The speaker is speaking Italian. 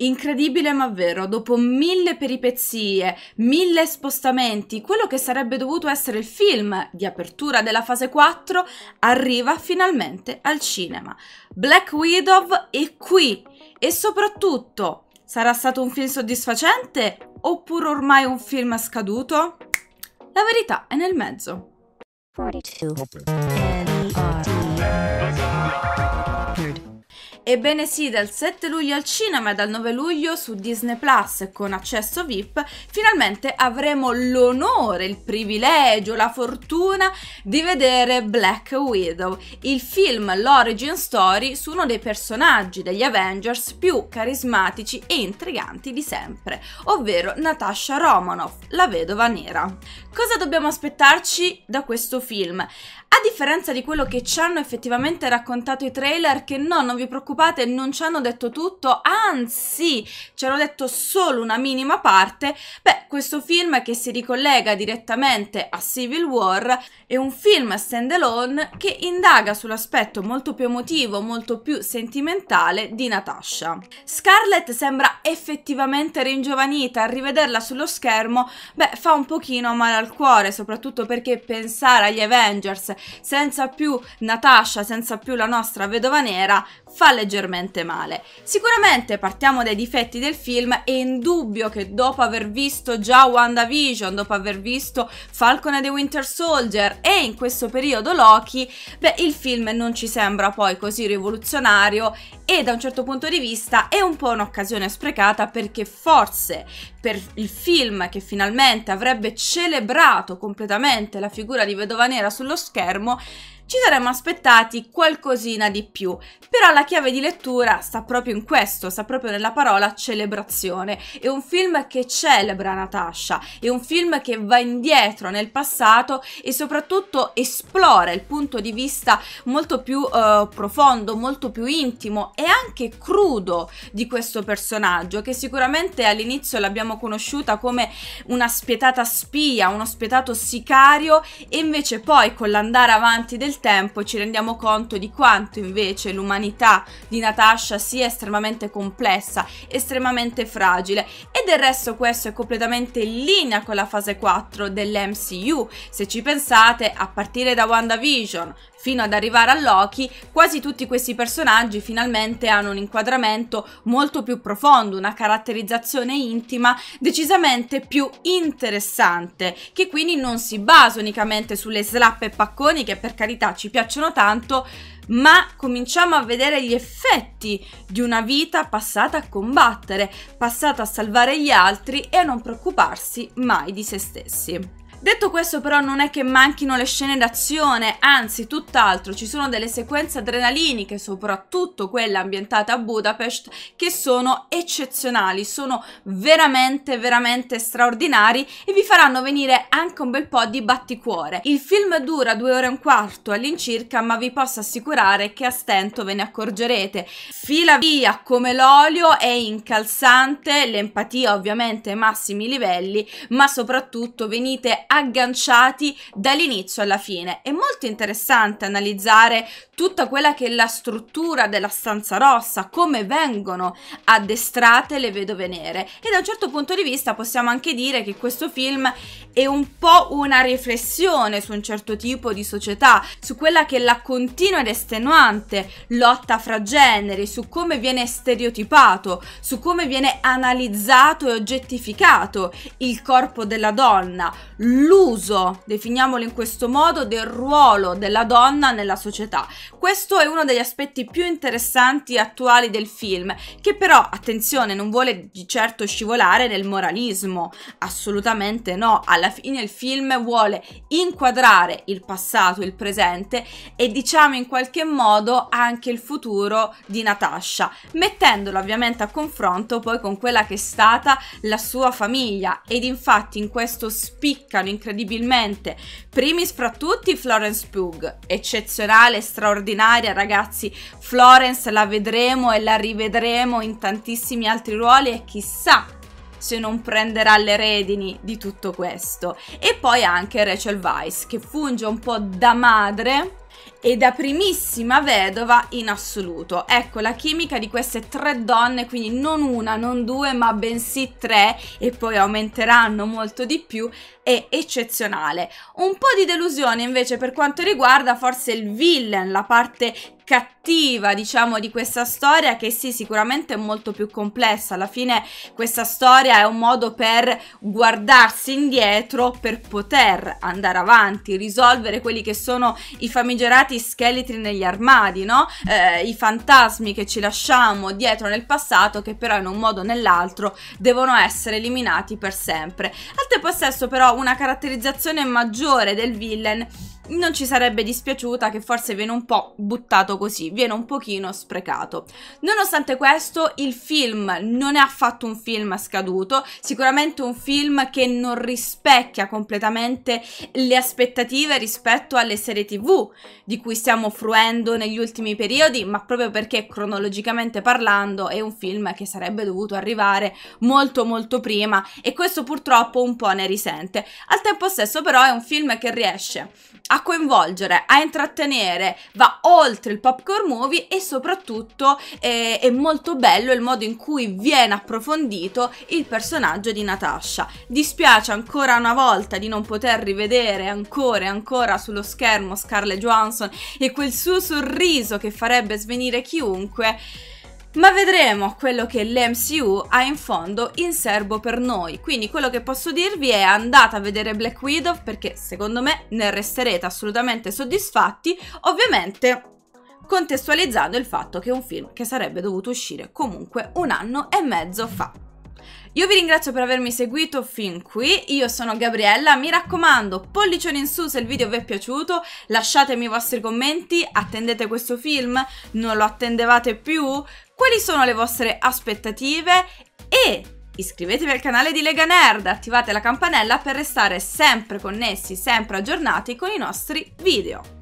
Incredibile ma vero, dopo mille peripezie, mille spostamenti, quello che sarebbe dovuto essere il film di apertura della fase 4 arriva finalmente al cinema. Black Widow è qui e soprattutto sarà stato un film soddisfacente oppure ormai un film scaduto? La verità è nel mezzo. 42. Ebbene sì, dal 7 luglio al cinema e dal 9 luglio su Disney Plus con accesso VIP, finalmente avremo l'onore, il privilegio, la fortuna di vedere Black Widow, il film, l'origin story su uno dei personaggi degli Avengers più carismatici e intriganti di sempre, ovvero Natasha Romanoff, la vedova nera. Cosa dobbiamo aspettarci da questo film? A differenza di quello che ci hanno effettivamente raccontato i trailer, che no, non vi preoccupate, non ci hanno detto tutto, anzi, ci hanno detto solo una minima parte, beh, questo film che si ricollega direttamente a Civil War è un film standalone che indaga sull'aspetto molto più emotivo, molto più sentimentale di Natasha. Scarlett sembra effettivamente ringiovanita, rivederla sullo schermo, beh, fa un pochino male al cuore, soprattutto perché pensare agli Avengers senza più Natasha, senza più la nostra vedova nera, fa leggermente male. Sicuramente partiamo dai difetti del film, è indubbio che dopo aver visto già WandaVision, dopo aver visto Falcon e The Winter Soldier e in questo periodo Loki, beh il film non ci sembra poi così rivoluzionario e da un certo punto di vista è un po' un'occasione sprecata perché forse per il film che finalmente avrebbe celebrato completamente la figura di vedova nera sullo schermo ci saremmo aspettati qualcosina di più, però la chiave di lettura sta proprio in questo, sta proprio nella parola celebrazione. È un film che celebra Natasha, è un film che va indietro nel passato e soprattutto esplora il punto di vista molto più eh, profondo, molto più intimo e anche crudo di questo personaggio che sicuramente all'inizio l'abbiamo conosciuta come una spietata spia, uno spietato sicario e invece poi con l'andare avanti del tempo ci rendiamo conto di quanto invece l'umanità di Natasha sia estremamente complessa, estremamente fragile e del resto questo è completamente in linea con la fase 4 dell'MCU. Se ci pensate, a partire da WandaVision fino ad arrivare a Loki, quasi tutti questi personaggi finalmente hanno un inquadramento molto più profondo, una caratterizzazione intima decisamente più interessante, che quindi non si basa unicamente sulle slappe e pacconi che per carità ci piacciono tanto, ma cominciamo a vedere gli effetti di una vita passata a combattere, passata a salvare gli altri e a non preoccuparsi mai di se stessi. Detto questo però non è che manchino le scene d'azione, anzi tutt'altro, ci sono delle sequenze adrenaliniche, soprattutto quella ambientata a Budapest, che sono eccezionali, sono veramente veramente straordinari e vi faranno venire anche un bel po' di batticuore. Il film dura due ore e un quarto all'incirca, ma vi posso assicurare che a stento ve ne accorgerete. Fila via come l'olio, è incalzante, l'empatia ovviamente ai massimi livelli, ma soprattutto venite agganciati dall'inizio alla fine. È molto interessante analizzare tutta quella che è la struttura della stanza rossa, come vengono addestrate le vedove nere e da un certo punto di vista possiamo anche dire che questo film è un po' una riflessione su un certo tipo di società, su quella che è la continua ed estenuante lotta fra generi, su come viene stereotipato, su come viene analizzato e oggettificato il corpo della donna, l'uso, definiamolo in questo modo, del ruolo della donna nella società. Questo è uno degli aspetti più interessanti e attuali del film, che però, attenzione, non vuole di certo scivolare nel moralismo, assolutamente no, alla fine il film vuole inquadrare il passato, il presente e diciamo in qualche modo anche il futuro di Natasha, mettendolo ovviamente a confronto poi con quella che è stata la sua famiglia ed infatti in questo spiccano premiano incredibilmente, Primi fra tutti Florence Pugh, eccezionale, straordinaria ragazzi, Florence la vedremo e la rivedremo in tantissimi altri ruoli e chissà se non prenderà le redini di tutto questo. E poi anche Rachel Weiss che funge un po' da madre e da primissima vedova in assoluto. Ecco la chimica di queste tre donne, quindi non una, non due, ma bensì tre e poi aumenteranno molto di più, è eccezionale. Un po' di delusione invece per quanto riguarda forse il villain, la parte cattiva diciamo di questa storia che sì sicuramente è molto più complessa alla fine questa storia è un modo per guardarsi indietro per poter andare avanti risolvere quelli che sono i famigerati scheletri negli armadi no eh, i fantasmi che ci lasciamo dietro nel passato che però in un modo o nell'altro devono essere eliminati per sempre al tempo stesso però una caratterizzazione maggiore del villain non ci sarebbe dispiaciuta che forse viene un po' buttato così, viene un pochino sprecato. Nonostante questo, il film non è affatto un film scaduto, sicuramente un film che non rispecchia completamente le aspettative rispetto alle serie TV di cui stiamo fruendo negli ultimi periodi, ma proprio perché cronologicamente parlando è un film che sarebbe dovuto arrivare molto molto prima e questo purtroppo un po' ne risente. Al tempo stesso però è un film che riesce a coinvolgere, a intrattenere, va oltre il popcorn movie e soprattutto eh, è molto bello il modo in cui viene approfondito il personaggio di Natasha. Dispiace ancora una volta di non poter rivedere ancora e ancora sullo schermo Scarlett Johansson e quel suo sorriso che farebbe svenire chiunque ma vedremo quello che l'MCU ha in fondo in serbo per noi. Quindi quello che posso dirvi è andate a vedere Black Widow perché secondo me ne resterete assolutamente soddisfatti, ovviamente contestualizzando il fatto che è un film che sarebbe dovuto uscire comunque un anno e mezzo fa. Io vi ringrazio per avermi seguito fin qui, io sono Gabriella, mi raccomando pollicione in su se il video vi è piaciuto, lasciatemi i vostri commenti, attendete questo film, non lo attendevate più, quali sono le vostre aspettative e iscrivetevi al canale di Lega Nerd, attivate la campanella per restare sempre connessi, sempre aggiornati con i nostri video.